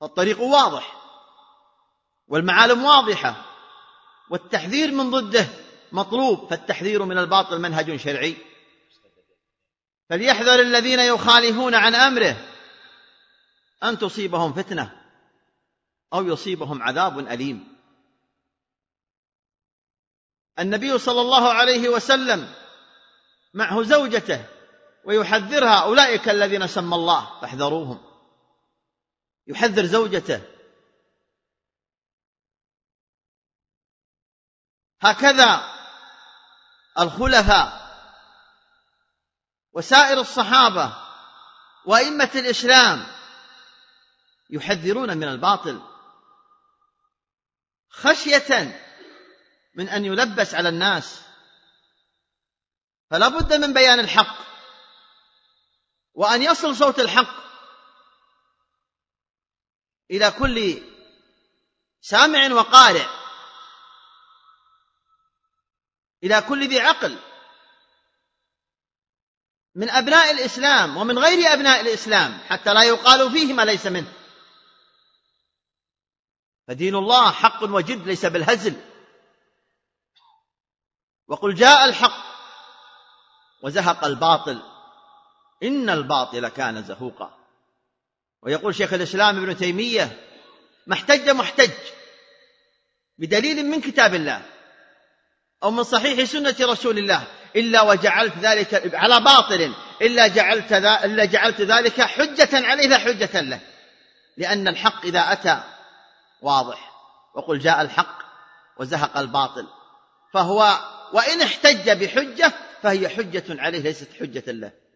فالطريق واضح والمعالم واضحة والتحذير من ضده مطلوب فالتحذير من الباطل منهج شرعي فليحذر الذين يخالفون عن أمره أن تصيبهم فتنة أو يصيبهم عذاب أليم النبي صلى الله عليه وسلم معه زوجته ويحذرها أولئك الذين سمى الله فاحذروهم يحذر زوجته هكذا الخلفاء وسائر الصحابه وائمه الاسلام يحذرون من الباطل خشيه من ان يلبس على الناس فلا بد من بيان الحق وان يصل صوت الحق إلى كل سامع وقارئ إلى كل ذي عقل من أبناء الإسلام ومن غير أبناء الإسلام حتى لا يقال فيه ما ليس منه فدين الله حق وجد ليس بالهزل وقل جاء الحق وزهق الباطل إن الباطل كان زهوقا ويقول شيخ الإسلام ابن تيمية ما احتج محتج بدليل من كتاب الله أو من صحيح سنة رسول الله إلا وجعلت ذلك على باطل إلا جعلت إلا جعلت ذلك حجة عليه لا حجة له لأن الحق إذا أتى واضح وقل جاء الحق وزهق الباطل فهو وإن احتج بحجة فهي حجة عليه ليست حجة له